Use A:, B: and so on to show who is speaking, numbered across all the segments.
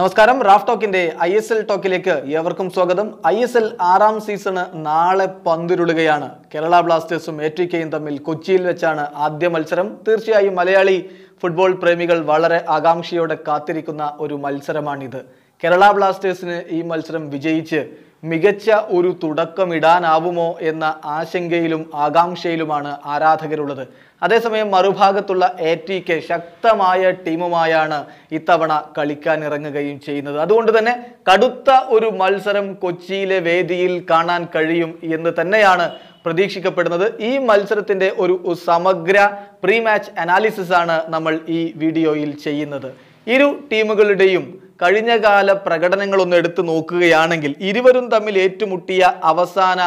A: നമസ്കാരം റാഫ് ടോക്കിന്റെ I S L ടോക്കിലേക്ക് ഏവർക്കും സ്വാഗതം ഐ എസ് എൽ ആറാം സീസണ് നാളെ പന്തുരുളുകയാണ് കേരള ബ്ലാസ്റ്റേഴ്സും എ ടി കെയും തമ്മിൽ കൊച്ചിയിൽ വെച്ചാണ് ആദ്യ മത്സരം തീർച്ചയായും മലയാളി ഫുട്ബോൾ പ്രേമികൾ വളരെ ആകാംക്ഷയോടെ കാത്തിരിക്കുന്ന ഒരു മത്സരമാണിത് കേരള ബ്ലാസ്റ്റേഴ്സിന് ഈ മത്സരം വിജയിച്ച് മികച്ച ഒരു തുടക്കമിടാനാവുമോ എന്ന ആശങ്കയിലും ആകാംക്ഷയിലുമാണ് ആരാധകരുള്ളത് അതേസമയം മറുഭാഗത്തുള്ള എ ടി കെ ശക്തമായ ടീമുമായാണ് ഇത്തവണ കളിക്കാനിറങ്ങുകയും ചെയ്യുന്നത് അതുകൊണ്ട് തന്നെ കടുത്ത ഒരു മത്സരം കൊച്ചിയിലെ വേദിയിൽ കാണാൻ കഴിയും എന്ന് തന്നെയാണ് പ്രതീക്ഷിക്കപ്പെടുന്നത് ഈ മത്സരത്തിൻ്റെ ഒരു സമഗ്ര പ്രീ മാച്ച് അനാലിസിസ് ആണ് നമ്മൾ ഈ വീഡിയോയിൽ ചെയ്യുന്നത് ഇരു ടീമുകളുടെയും കഴിഞ്ഞകാല ഒന്ന് എടുത്തു നോക്കുകയാണെങ്കിൽ ഇരുവരും തമ്മിൽ ഏറ്റുമുട്ടിയ അവസാന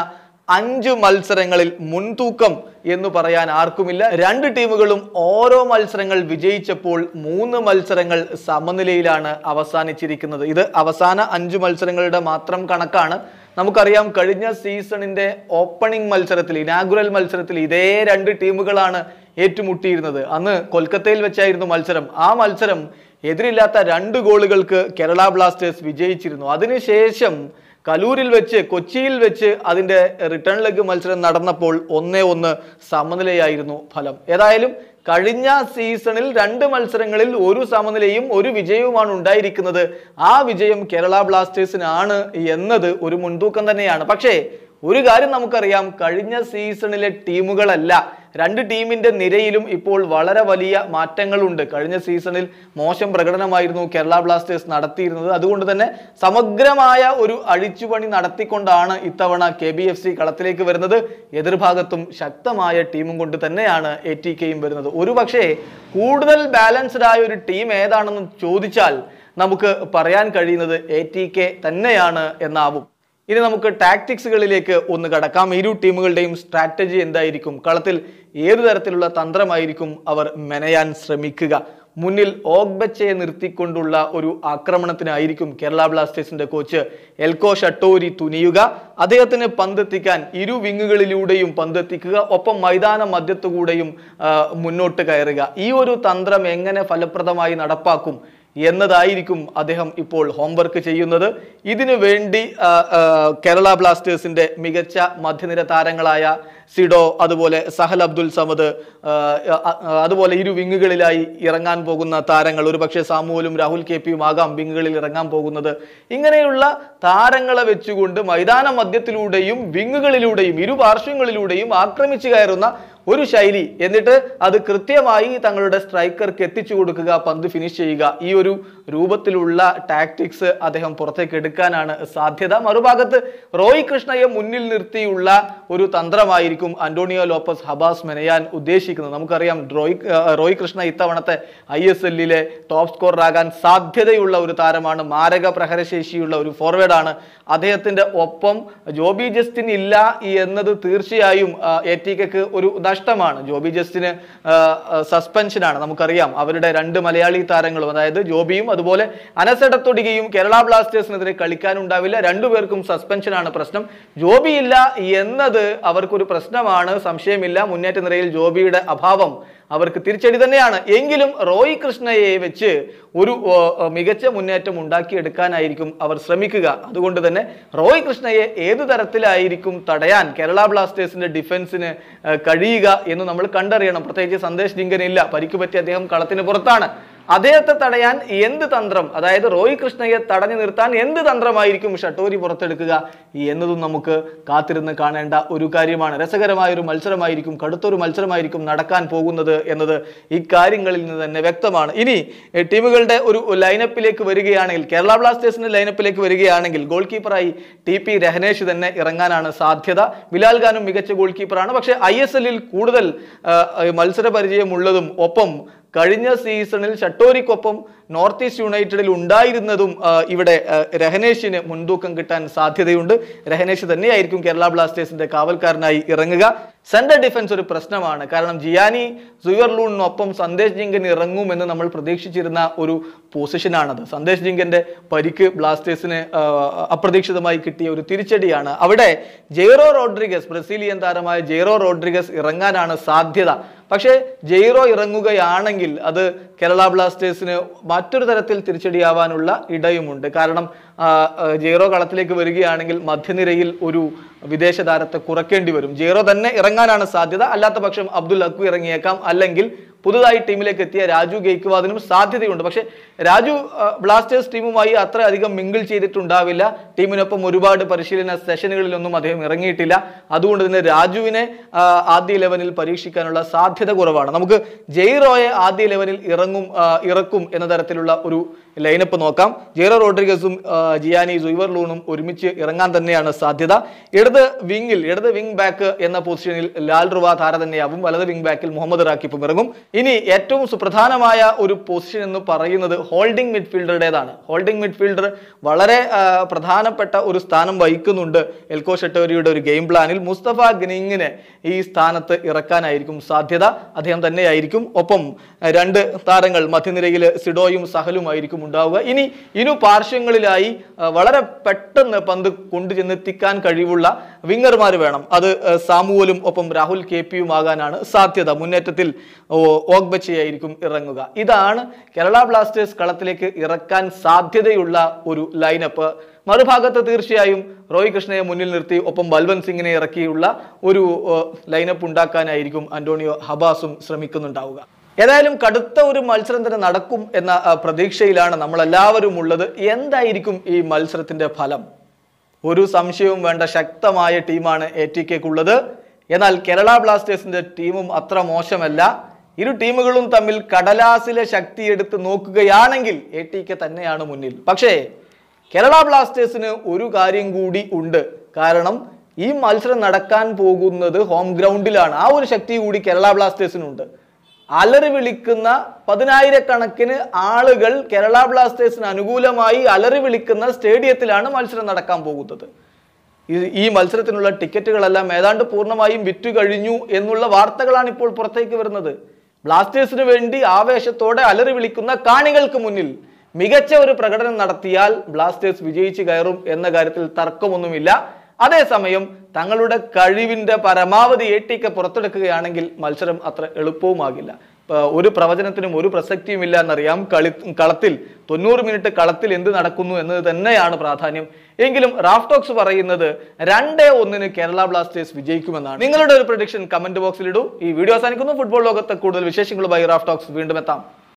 A: അഞ്ചു മത്സരങ്ങളിൽ മുൻതൂക്കം എന്ന് പറയാൻ ആർക്കുമില്ല രണ്ട് ടീമുകളും ഓരോ മത്സരങ്ങൾ വിജയിച്ചപ്പോൾ മൂന്ന് മത്സരങ്ങൾ സമനിലയിലാണ് അവസാനിച്ചിരിക്കുന്നത് ഇത് അവസാന അഞ്ചു മത്സരങ്ങളുടെ മാത്രം കണക്കാണ് നമുക്കറിയാം കഴിഞ്ഞ സീസണിന്റെ ഓപ്പണിംഗ് മത്സരത്തിൽ ഇനാഗുറൽ മത്സരത്തിൽ ഇതേ രണ്ട് ടീമുകളാണ് ഏറ്റുമുട്ടിയിരുന്നത് അന്ന് കൊൽക്കത്തയിൽ വെച്ചായിരുന്നു മത്സരം ആ മത്സരം എതിരില്ലാത്ത രണ്ട് ഗോളുകൾക്ക് കേരള ബ്ലാസ്റ്റേഴ്സ് വിജയിച്ചിരുന്നു അതിനുശേഷം കലൂരിൽ വെച്ച് കൊച്ചിയിൽ വെച്ച് അതിൻ്റെ റിട്ടേൺ ലെഗ് മത്സരം നടന്നപ്പോൾ ഒന്നേ ഒന്ന് സമനിലയായിരുന്നു ഫലം ഏതായാലും കഴിഞ്ഞ സീസണിൽ രണ്ട് മത്സരങ്ങളിൽ ഒരു സമനിലയും ഒരു വിജയവുമാണ് ഉണ്ടായിരിക്കുന്നത് ആ വിജയം കേരള ബ്ലാസ്റ്റേഴ്സിനാണ് എന്നത് ഒരു മുൻതൂക്കം തന്നെയാണ് പക്ഷേ ഒരു കാര്യം നമുക്കറിയാം കഴിഞ്ഞ സീസണിലെ ടീമുകളല്ല രണ്ട് ടീമിന്റെ നിരയിലും ഇപ്പോൾ വളരെ വലിയ മാറ്റങ്ങളുണ്ട് കഴിഞ്ഞ സീസണിൽ മോശം പ്രകടനമായിരുന്നു കേരള ബ്ലാസ്റ്റേഴ്സ് നടത്തിയിരുന്നത് അതുകൊണ്ട് തന്നെ സമഗ്രമായ ഒരു അഴിച്ചുപണി നടത്തിക്കൊണ്ടാണ് ഇത്തവണ കെ ബി എഫ് സി കളത്തിലേക്ക് വരുന്നത് എതിർഭാഗത്തും ശക്തമായ ടീമും കൊണ്ട് തന്നെയാണ് എ ടി കെയും വരുന്നത് ഒരുപക്ഷേ കൂടുതൽ ബാലൻസ്ഡ് ആയ ഒരു ടീം ഏതാണെന്ന് ചോദിച്ചാൽ നമുക്ക് പറയാൻ കഴിയുന്നത് എ ടി കെ തന്നെയാണ് എന്നാവും ഇനി നമുക്ക് ടാക്ടിക്സുകളിലേക്ക് ഒന്ന് കടക്കാം ഇരു ടീമുകളുടെയും സ്ട്രാറ്റജി എന്തായിരിക്കും കളത്തിൽ ഏതു തരത്തിലുള്ള തന്ത്രമായിരിക്കും അവർ മെനയാൻ ശ്രമിക്കുക മുന്നിൽ ഓഗ്ബച്ചയെ നിർത്തിക്കൊണ്ടുള്ള ഒരു ആക്രമണത്തിനായിരിക്കും കേരള ബ്ലാസ്റ്റേഴ്സിന്റെ കോച്ച് എൽകോ ഷട്ടോരി തുനിയുക അദ്ദേഹത്തിന് പന്തെത്തിക്കാൻ ഇരു വിങ്ങുകളിലൂടെയും പന്തെത്തിക്കുക ഒപ്പം മൈതാന മധ്യത്തുകൂടെയും മുന്നോട്ട് കയറുക ഈ ഒരു തന്ത്രം എങ്ങനെ ഫലപ്രദമായി നടപ്പാക്കും എന്നതായിരിക്കും അദ്ദേഹം ഇപ്പോൾ ഹോംവർക്ക് ചെയ്യുന്നത് ഇതിനു വേണ്ടി കേരള ബ്ലാസ്റ്റേഴ്സിന്റെ മികച്ച മധ്യനിര താരങ്ങളായ സിഡോ അതുപോലെ സഹൽ അബ്ദുൽ സമദ് അതുപോലെ ഇരു വിങ്ങുകളിലായി ഇറങ്ങാൻ പോകുന്ന താരങ്ങൾ ഒരുപക്ഷെ സാമുവലും രാഹുൽ കെ പിയും ആകാം വിങ്ങുകളിൽ ഇറങ്ങാൻ പോകുന്നത് ഇങ്ങനെയുള്ള താരങ്ങളെ വെച്ചുകൊണ്ട് മൈതാന മധ്യത്തിലൂടെയും വിങ്ങുകളിലൂടെയും ഇരു പാർശ്വങ്ങളിലൂടെയും ആക്രമിച്ചു കയറുന്ന ഒരു ശൈലി എന്നിട്ട് അത് കൃത്യമായി തങ്ങളുടെ സ്ട്രൈക്കർക്ക് എത്തിച്ചു കൊടുക്കുക പന്ത് ഫിനിഷ് ചെയ്യുക ഈ ഒരു രൂപത്തിലുള്ള ടാക്ടിക്സ് അദ്ദേഹം പുറത്തേക്ക് എടുക്കാനാണ് സാധ്യത മറുഭാഗത്ത് റോയ് കൃഷ്ണയെ മുന്നിൽ നിർത്തിയുള്ള ഒരു തന്ത്രമായിരിക്കും അന്റോണിയോ ലോപ്പസ് ഹബാസ് മെനയാൻ ഉദ്ദേശിക്കുന്നത് നമുക്കറിയാം റോയ് റോയ് കൃഷ്ണ ഇത്തവണത്തെ ഐ എസ് എല്ലിലെ ടോപ്പ് സ്കോറാകാൻ സാധ്യതയുള്ള ഒരു താരമാണ് മാരക പ്രഹരശേഷിയുള്ള ഒരു ഫോർവേഡാണ് അദ്ദേഹത്തിന്റെ ഒപ്പം ജോബി ജസ്റ്റിൻ ഇല്ല എന്നത് തീർച്ചയായും എ ടി കെക്ക് ഒരു നഷ്ടമാണ് ജോബി ജസ്റ്റിന് സസ്പെൻഷനാണ് നമുക്കറിയാം അവരുടെ രണ്ട് മലയാളി താരങ്ങളും അതായത് ജോബിയും അതുപോലെ അനസടത്തൊടികയും കേരള ബ്ലാസ്റ്റേഴ്സിനെതിരെ കളിക്കാനുണ്ടാവില്ല രണ്ടുപേർക്കും സസ്പെൻഷനാണ് പ്രശ്നം ജോബിയില്ല എന്നത് അവർക്കൊരു പ്രശ്നമാണ് സംശയമില്ല മുന്നേറ്റ നിരയിൽ ജോബിയുടെ അഭാവം അവർക്ക് തിരിച്ചടി തന്നെയാണ് എങ്കിലും റോയ് കൃഷ്ണയെ വെച്ച് ഒരു മികച്ച മുന്നേറ്റം ഉണ്ടാക്കിയെടുക്കാനായിരിക്കും അവർ ശ്രമിക്കുക അതുകൊണ്ട് തന്നെ റോയ് കൃഷ്ണയെ ഏതു തരത്തിലായിരിക്കും തടയാൻ കേരള ബ്ലാസ്റ്റേഴ്സിന്റെ ഡിഫൻസിന് കഴിയുക എന്ന് നമ്മൾ കണ്ടറിയണം പ്രത്യേകിച്ച് സന്ദേശ് ഡിങ്കനില്ല പരിക്കുപറ്റി അദ്ദേഹം കളത്തിന് പുറത്താണ് അദ്ദേഹത്തെ തടയാൻ എന്ത് തന്ത്രം അതായത് റോയ് കൃഷ്ണയെ തടഞ്ഞു നിർത്താൻ എന്ത് തന്ത്രമായിരിക്കും ഷട്ടോരി പുറത്തെടുക്കുക എന്നതും നമുക്ക് കാത്തിരുന്ന് കാണേണ്ട ഒരു കാര്യമാണ് രസകരമായ ഒരു മത്സരമായിരിക്കും കടുത്തൊരു മത്സരമായിരിക്കും നടക്കാൻ പോകുന്നത് എന്നത് ഇക്കാര്യങ്ങളിൽ നിന്ന് തന്നെ വ്യക്തമാണ് ഇനി ടീമുകളുടെ ഒരു ലൈനപ്പിലേക്ക് വരികയാണെങ്കിൽ കേരള ബ്ലാസ്റ്റേഴ്സിന്റെ ലൈനപ്പിലേക്ക് വരികയാണെങ്കിൽ ഗോൾ കീപ്പറായി ടി പി രഹനേഷ് തന്നെ ഇറങ്ങാനാണ് സാധ്യത ബിലാൽ ഖാനും മികച്ച ഗോൾ കീപ്പറാണ് പക്ഷേ ഐ കൂടുതൽ മത്സര പരിചയമുള്ളതും ഒപ്പം കഴിഞ്ഞ സീസണിൽ ഷട്ടോരിക്കൊപ്പം നോർത്ത് ഈസ്റ്റ് യുണൈറ്റഡിൽ ഉണ്ടായിരുന്നതും ഇവിടെ രഹനേഷിന് മുൻതൂക്കം കിട്ടാൻ സാധ്യതയുണ്ട് രഹനേഷ് തന്നെയായിരിക്കും കേരള ബ്ലാസ്റ്റേഴ്സിന്റെ കാവൽക്കാരനായി ഇറങ്ങുക സെൻട്രൽ ഡിഫൻസ് ഒരു പ്രശ്നമാണ് കാരണം ജിയാനി സുയർലൂണിനൊപ്പം സന്ദേശ് ജിങ്കൻ ഇറങ്ങുമെന്ന് നമ്മൾ പ്രതീക്ഷിച്ചിരുന്ന ഒരു പൊസിഷനാണത് സന്ദേശ് ജിങ്കന്റെ പരിക്ക് ബ്ലാസ്റ്റേഴ്സിന് അപ്രതീക്ഷിതമായി കിട്ടിയ ഒരു തിരിച്ചടിയാണ് അവിടെ ജെയ്റോ റോഡ്രിഗസ് ബ്രസീലിയൻ താരമായ ജെയ്റോ റോഡ്രിഗസ് ഇറങ്ങാനാണ് സാധ്യത പക്ഷേ ജെയ്റോ ഇറങ്ങുകയാണെങ്കിൽ അത് കേരള ബ്ലാസ്റ്റേഴ്സിന് മാറ്റി മറ്റൊരു തരത്തിൽ തിരിച്ചടിയാവാനുള്ള ഇടയുമുണ്ട് കാരണം ജീറോ കളത്തിലേക്ക് വരികയാണെങ്കിൽ മധ്യനിരയിൽ ഒരു വിദേശ താരത്തെ കുറയ്ക്കേണ്ടി വരും ജീറോ തന്നെ ഇറങ്ങാനാണ് സാധ്യത അല്ലാത്ത പക്ഷം അബ്ദുൽ അക്കു ഇറങ്ങിയേക്കാം അല്ലെങ്കിൽ പുതുതായി ടീമിലേക്ക് എത്തിയ രാജു ഗെയ്ക്വാദിനും സാധ്യതയുണ്ട് പക്ഷേ രാജു ബ്ലാസ്റ്റേഴ്സ് ടീമുമായി അത്ര അധികം മിങ്കിൾ ചെയ്തിട്ടുണ്ടാവില്ല ടീമിനൊപ്പം ഒരുപാട് പരിശീലന സെഷനുകളിലൊന്നും അദ്ദേഹം ഇറങ്ങിയിട്ടില്ല അതുകൊണ്ട് തന്നെ രാജുവിനെ ആദ്യ ലെവനിൽ പരീക്ഷിക്കാനുള്ള സാധ്യത കുറവാണ് നമുക്ക് ജെയ്റോയെ ആദ്യ ലെവനിൽ ഇറങ്ങും ഇറക്കും എന്ന തരത്തിലുള്ള ഒരു ലൈനപ്പ് നോക്കാം ജെയ്റോ റോഡ്രിഗസും ജിയാനി ലൂണും ഒരുമിച്ച് ഇറങ്ങാൻ തന്നെയാണ് സാധ്യത ഇടത് വിങ്ങിൽ ഇടത് വിങ് ബാക്ക് എന്ന പൊസിഷനിൽ ലാൽ റുവ താര തന്നെയാവും വലത് വിങ് ബാക്കിൽ മുഹമ്മദ് റാക്കിപ്പും ഇറങ്ങും ഇനി ഏറ്റവും സുപ്രധാനമായ ഒരു പൊസിഷൻ എന്ന് പറയുന്നത് ഹോൾഡിംഗ് മിഡ്ഫീൽഡറുടേതാണ് ഹോൾഡിംഗ് മിഡ്ഫീൽഡർ വളരെ പ്രധാനപ്പെട്ട ഒരു സ്ഥാനം വഹിക്കുന്നുണ്ട് എൽകോ ഷെട്ടോരിയുടെ ഒരു ഗെയിം പ്ലാനിൽ മുസ്തഫ ഗനിങ്ങിനെ ഈ സ്ഥാനത്ത് ഇറക്കാനായിരിക്കും സാധ്യത അദ്ദേഹം തന്നെയായിരിക്കും ഒപ്പം രണ്ട് താരങ്ങൾ മധ്യനിരയിൽ സിഡോയും സഹലുമായിരിക്കും ഉണ്ടാവുക ഇനി ഇരു പാർശ്വങ്ങളിലായി വളരെ പെട്ടെന്ന് പന്ത് കൊണ്ടുചെന്നെത്തിക്കാൻ കഴിവുള്ള വിങ്ങർമാർ വേണം അത് സാമുവലും ഒപ്പം രാഹുൽ കെ ആകാനാണ് സാധ്യത മുന്നേറ്റത്തിൽ ഓഗ്ബച്ചയായിരിക്കും ഇറങ്ങുക ഇതാണ് കേരള ബ്ലാസ്റ്റേഴ്സ് കളത്തിലേക്ക് ഇറക്കാൻ സാധ്യതയുള്ള ഒരു ലൈനപ്പ് മറുഭാഗത്ത് തീർച്ചയായും റോയ് കൃഷ്ണയെ മുന്നിൽ നിർത്തി ഒപ്പം ബൽവൻ സിംഗിനെ ഇറക്കിയുള്ള ഒരു ലൈനപ്പ് ഉണ്ടാക്കാനായിരിക്കും അന്റോണിയോ ഹബാസും ശ്രമിക്കുന്നുണ്ടാവുക ഏതായാലും കടുത്ത ഒരു മത്സരം തന്നെ നടക്കും എന്ന പ്രതീക്ഷയിലാണ് നമ്മളെല്ലാവരും ഉള്ളത് എന്തായിരിക്കും ഈ മത്സരത്തിന്റെ ഫലം ഒരു സംശയവും വേണ്ട ശക്തമായ ടീമാണ് എ ടി കെക്കുള്ളത് എന്നാൽ കേരള ബ്ലാസ്റ്റേഴ്സിന്റെ ടീമും അത്ര മോശമല്ല ഇരു ടീമുകളും തമ്മിൽ കടലാസിലെ ശക്തി എടുത്ത് നോക്കുകയാണെങ്കിൽ എ ടി കെ തന്നെയാണ് മുന്നിൽ പക്ഷേ കേരള ബ്ലാസ്റ്റേഴ്സിന് ഒരു കാര്യം കൂടി ഉണ്ട് കാരണം ഈ മത്സരം നടക്കാൻ പോകുന്നത് ഹോം ഗ്രൗണ്ടിലാണ് ആ ഒരു ശക്തി കൂടി കേരള ബ്ലാസ്റ്റേഴ്സിനുണ്ട് അലറി വിളിക്കുന്ന പതിനായിരക്കണക്കിന് ആളുകൾ കേരള ബ്ലാസ്റ്റേഴ്സിന് അനുകൂലമായി അലറി വിളിക്കുന്ന സ്റ്റേഡിയത്തിലാണ് മത്സരം നടക്കാൻ പോകുന്നത് ഈ മത്സരത്തിനുള്ള ടിക്കറ്റുകളെല്ലാം ഏതാണ്ട് പൂർണ്ണമായും വിറ്റു കഴിഞ്ഞു എന്നുള്ള വാർത്തകളാണ് ഇപ്പോൾ പുറത്തേക്ക് വരുന്നത് ബ്ലാസ്റ്റേഴ്സിന് വേണ്ടി ആവേശത്തോടെ അലറി വിളിക്കുന്ന കാണികൾക്ക് മുന്നിൽ മികച്ച ഒരു പ്രകടനം നടത്തിയാൽ ബ്ലാസ്റ്റേഴ്സ് വിജയിച്ചു കയറും എന്ന കാര്യത്തിൽ തർക്കമൊന്നുമില്ല അതേസമയം തങ്ങളുടെ കഴിവിൻ്റെ പരമാവധി ഏട്ടിക്ക പുറത്തെടുക്കുകയാണെങ്കിൽ മത്സരം അത്ര എളുപ്പവുമാകില്ല ഒരു പ്രവചനത്തിനും ഒരു പ്രസക്തിയുമില്ല എന്നറിയാം കളി കളത്തിൽ തൊണ്ണൂറ് മിനിറ്റ് കളത്തിൽ എന്ത് നടക്കുന്നു എന്നത് തന്നെയാണ് പ്രാധാന്യം എങ്കിലും റാഫ്റ്റോക്സ് പറയുന്നത് രണ്ടേ ഒന്നിന് കേരള ബ്ലാസ്റ്റേഴ്സ് വിജയിക്കുമെന്നാണ് നിങ്ങളുടെ ഒരു പ്രൊഡിക്ഷൻ കമന്റ് ബോക്സിൽ ഇടൂ ഈ വീഡിയോ അവസാനിക്കുന്നു ഫുട്ബോൾ ലോകത്തെ കൂടുതൽ വിശേഷങ്ങളുമായി റാഫ്റ്റോക്സ് വീണ്ടും എത്താം